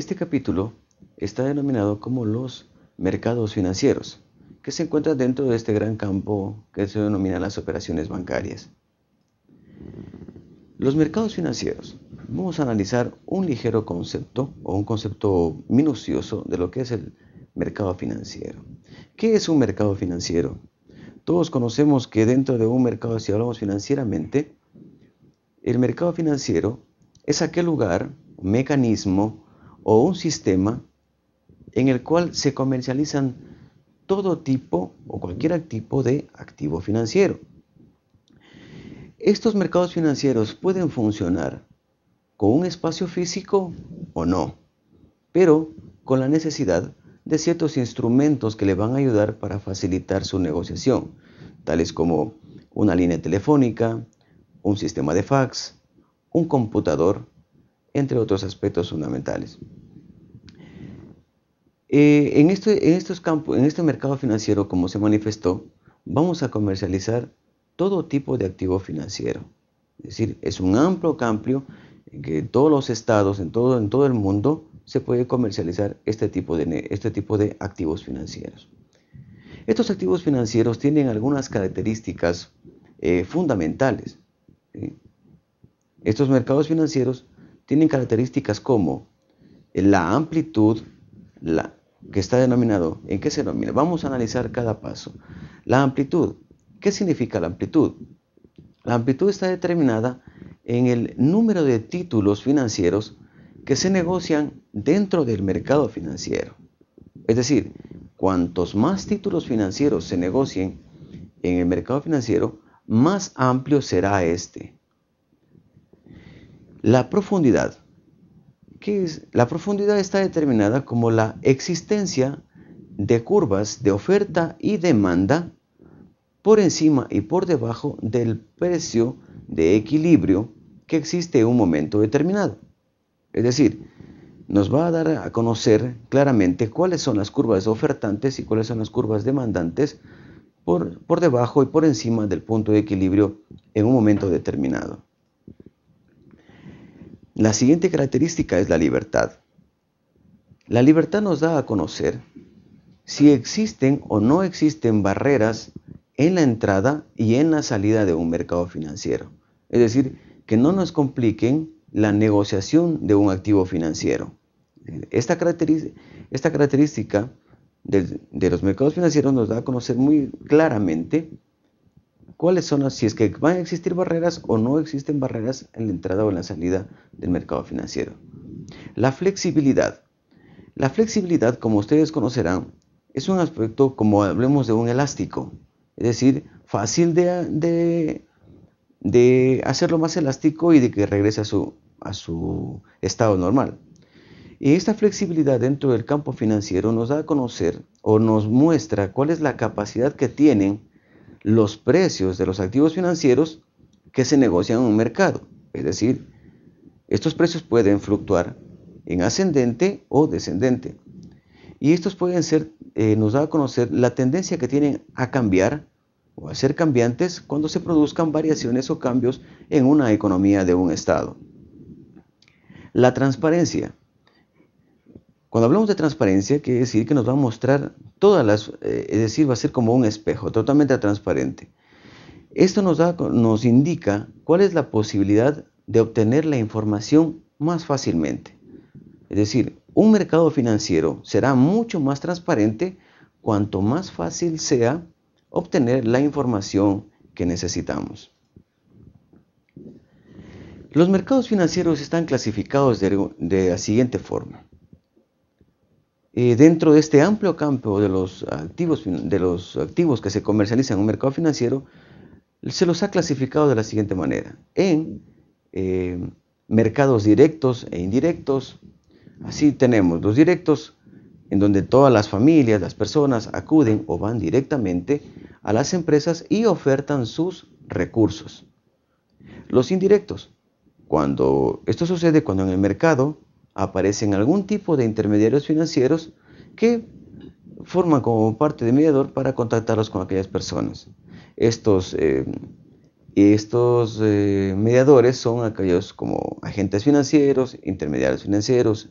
Este capítulo está denominado como los mercados financieros, que se encuentran dentro de este gran campo que se denomina las operaciones bancarias. Los mercados financieros. Vamos a analizar un ligero concepto o un concepto minucioso de lo que es el mercado financiero. ¿Qué es un mercado financiero? Todos conocemos que dentro de un mercado, si hablamos financieramente, el mercado financiero es aquel lugar, mecanismo, o un sistema en el cual se comercializan todo tipo o cualquier tipo de activo financiero. Estos mercados financieros pueden funcionar con un espacio físico o no, pero con la necesidad de ciertos instrumentos que le van a ayudar para facilitar su negociación, tales como una línea telefónica, un sistema de fax, un computador, entre otros aspectos fundamentales. Eh, en, este, estos campos, en este mercado financiero, como se manifestó, vamos a comercializar todo tipo de activo financiero. Es decir, es un amplio que en que todos los estados, en todo, el mundo, se puede comercializar este, este tipo, de, activos financieros. Estos activos financieros tienen algunas características eh, fundamentales. Estos mercados financieros tienen características como la amplitud, la, que está denominado, ¿en qué se denomina? Vamos a analizar cada paso. La amplitud, ¿qué significa la amplitud? La amplitud está determinada en el número de títulos financieros que se negocian dentro del mercado financiero. Es decir, cuantos más títulos financieros se negocien en el mercado financiero, más amplio será este. La profundidad. La profundidad está determinada como la existencia de curvas de oferta y demanda por encima y por debajo del precio de equilibrio que existe en un momento determinado. Es decir, nos va a dar a conocer claramente cuáles son las curvas ofertantes y cuáles son las curvas demandantes por debajo y por encima del punto de equilibrio en un momento determinado. La siguiente característica es la libertad. La libertad nos da a conocer si existen o no existen barreras en la entrada y en la salida de un mercado financiero. Es decir, que no nos compliquen la negociación de un activo financiero. Esta, esta característica de los mercados financieros nos da a conocer muy claramente cuáles son, si es que van a existir barreras o no existen barreras en la entrada o en la salida del mercado financiero. La flexibilidad. La flexibilidad, como ustedes conocerán, es un aspecto como hablemos de un elástico, es decir, fácil de, de, de hacerlo más elástico y de que regrese a su, a su estado normal. Y esta flexibilidad dentro del campo financiero nos da a conocer o nos muestra cuál es la capacidad que tienen los precios de los activos financieros que se negocian en un mercado. Es decir, estos precios pueden fluctuar en ascendente o descendente. Y estos pueden ser, eh, nos da a conocer la tendencia que tienen a cambiar o a ser cambiantes cuando se produzcan variaciones o cambios en una economía de un Estado. La transparencia cuando hablamos de transparencia, quiere decir que nos va a mostrar todas las, eh, es decir, va a ser como un espejo, totalmente transparente. Esto nos, da, nos indica cuál es la posibilidad de obtener la información más fácilmente. Es decir, un mercado financiero será mucho más transparente cuanto más fácil sea obtener la información que necesitamos. Los mercados financieros están clasificados de la siguiente forma. Eh, dentro de este amplio campo de los, activos, de los activos que se comercializan en un mercado financiero, se los ha clasificado de la siguiente manera, en eh, mercados directos e indirectos. Así tenemos los directos, en donde todas las familias, las personas acuden o van directamente a las empresas y ofertan sus recursos. Los indirectos, cuando esto sucede cuando en el mercado aparecen algún tipo de intermediarios financieros que forman como parte de mediador para contactarlos con aquellas personas. Estos, eh, eh, mediadores son aquellos como agentes financieros, intermediarios financieros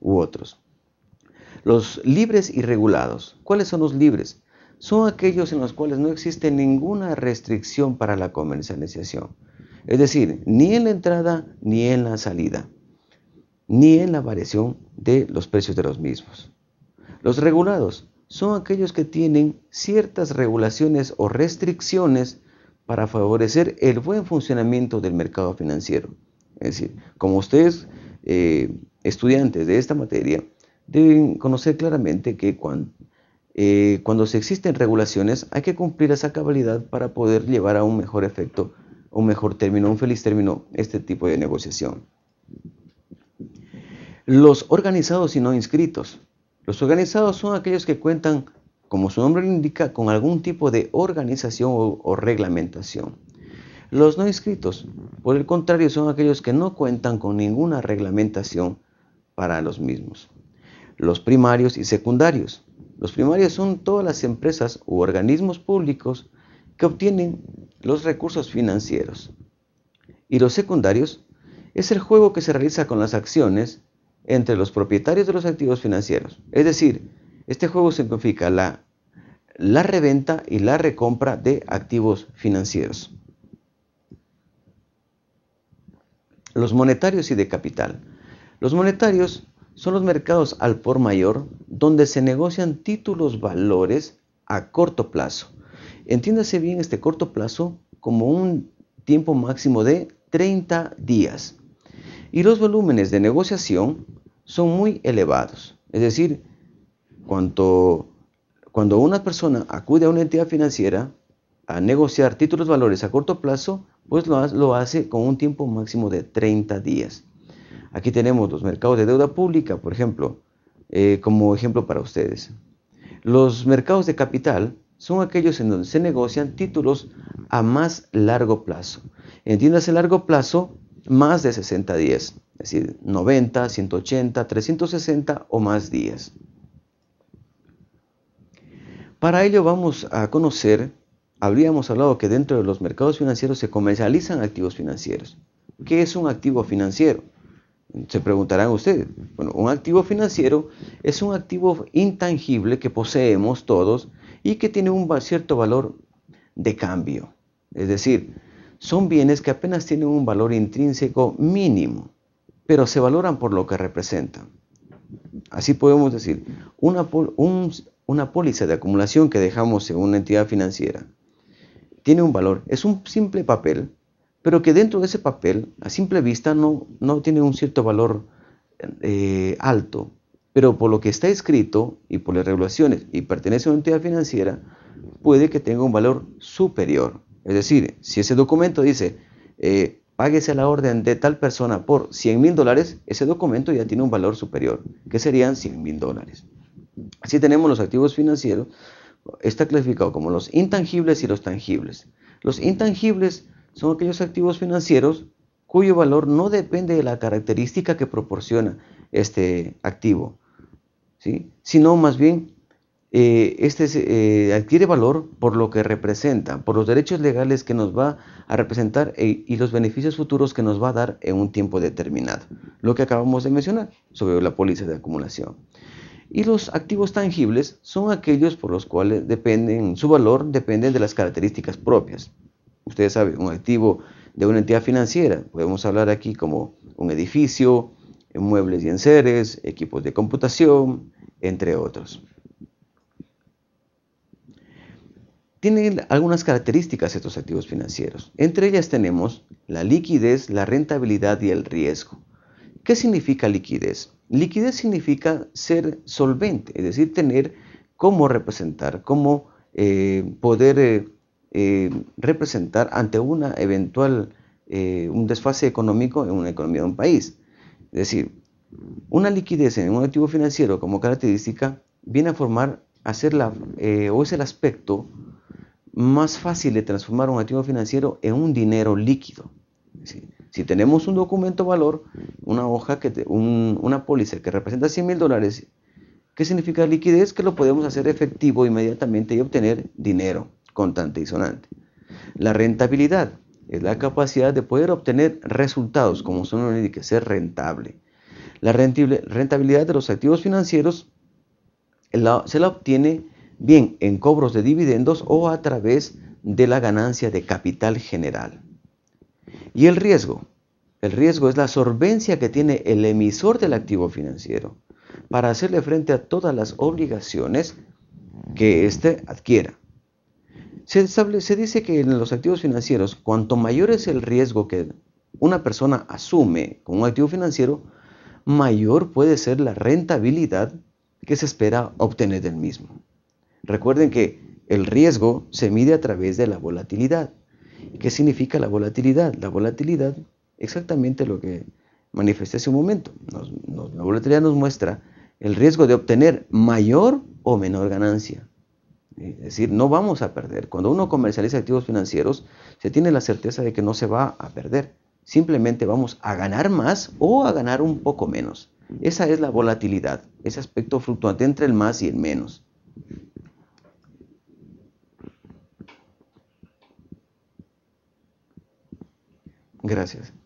u otros. Los libres y regulados. ¿Cuáles son los libres? Son aquellos en los cuales no existe ninguna restricción para la comercialización. Es decir, ni en la entrada ni en la salida ni en la variación de los precios de los mismos. Los regulados son aquellos que tienen ciertas regulaciones o restricciones para favorecer el buen funcionamiento del mercado financiero. Es decir, como ustedes, eh, estudiantes de esta materia, deben conocer claramente que eh, cuando, se existen regulaciones hay que cumplir esa cabalidad para poder llevar a un mejor efecto, un mejor término, un feliz término este tipo de negociación. Los organizados y no inscritos. Los organizados son aquellos que cuentan, como su nombre indica, con algún tipo de organización o, o reglamentación. Los no inscritos, por el contrario, son aquellos que no cuentan con ninguna reglamentación para los mismos. Los primarios y secundarios. Los primarios son todas las empresas u organismos públicos que obtienen los recursos financieros. Y los secundarios es el juego que se realiza con las acciones entre los propietarios de los activos financieros. Es decir, este juego significa la, la reventa y la recompra de activos financieros. Los monetarios y de capital. Los monetarios son los mercados al por mayor donde se negocian títulos valores a corto plazo. Entiéndase bien este corto plazo como un tiempo máximo de 30 días y los volúmenes de negociación son muy elevados. Es decir, cuando una persona acude a una entidad financiera a negociar títulos valores a corto plazo, pues lo, hace con un tiempo máximo de 30 días. Aquí tenemos los mercados de deuda pública, por ejemplo, eh, como ejemplo para ustedes. Los mercados de capital son aquellos en donde se negocian títulos a más largo plazo. Entiéndase largo plazo más de 60 días, es decir, 90, 180, 360 o más días. Para ello vamos a conocer, habríamos hablado que dentro de los mercados financieros se comercializan activos financieros. ¿Qué es un activo financiero? Se preguntarán ustedes. Bueno, un activo financiero es un activo intangible que poseemos todos y que tiene un cierto valor de cambio. Es decir, son bienes que apenas tienen un valor intrínseco mínimo, pero se valoran por lo que representan. Así podemos decir, una, una póliza de acumulación que dejamos en una entidad financiera tiene un valor, es un simple papel, pero que dentro de ese papel, a simple vista, no, no tiene un cierto valor eh, alto, pero por lo que está escrito y por las regulaciones y pertenece a una entidad financiera, puede que tenga un valor superior. Es decir, si ese documento dice, eh, páguese la orden de tal persona por 100 mil dólares, ese documento ya tiene un valor superior, que serían 100 mil dólares. Así tenemos los activos financieros, está clasificado como los intangibles y los tangibles. Los intangibles son aquellos activos financieros cuyo valor no depende de la característica que proporciona este activo, ¿sí? sino más bien eh, este eh, adquiere valor por lo que representa, por los derechos legales que nos va a representar e, y los beneficios futuros que nos va a dar en un tiempo determinado, lo que acabamos de mencionar sobre la póliza de acumulación. Y los activos tangibles son aquellos por los cuales dependen, su valor depende de las características propias. Ustedes saben, un activo de una entidad financiera, podemos hablar aquí como un edificio, muebles y enseres, equipos de computación, entre otros. Tienen algunas características estos activos financieros. Entre ellas tenemos la liquidez, la rentabilidad y el riesgo. ¿Qué significa liquidez? Liquidez significa ser solvente, es decir, tener cómo representar, cómo eh, poder eh, eh, representar ante una eventual un desfase económico en una economía de un país. Es decir, una liquidez en un activo financiero como característica viene a formar, o es el aspecto más fácil de transformar un activo financiero en un dinero líquido. Si tenemos un documento valor, una hoja, que una póliza que representa 100 mil dólares, ¿qué significa liquidez? Que lo podemos hacer efectivo inmediatamente y obtener dinero contante y sonante. La rentabilidad es la capacidad de poder obtener resultados, como son los que ser rentable. La rentabilidad de los activos financieros se la obtiene bien en cobros de dividendos o a través de la ganancia de capital general. Y el riesgo. El riesgo es la solvencia que tiene el emisor del activo financiero para hacerle frente a todas las obligaciones que éste adquiera. Se, se dice que en los activos financieros, cuanto mayor es el riesgo que una persona asume con un activo financiero, mayor puede ser la rentabilidad que se espera obtener del mismo. Recuerden que el riesgo se mide a través de la volatilidad. ¿Qué significa la volatilidad? La volatilidad, exactamente lo que manifesté hace un momento. la volatilidad nos muestra el riesgo de obtener mayor o menor ganancia. Es decir, no vamos a perder. Cuando uno comercializa activos financieros, se tiene la certeza de que no se va a perder. Simplemente vamos a ganar más o a ganar un poco menos. Esa es la volatilidad, ese aspecto fluctuante entre el más y el menos. Gracias.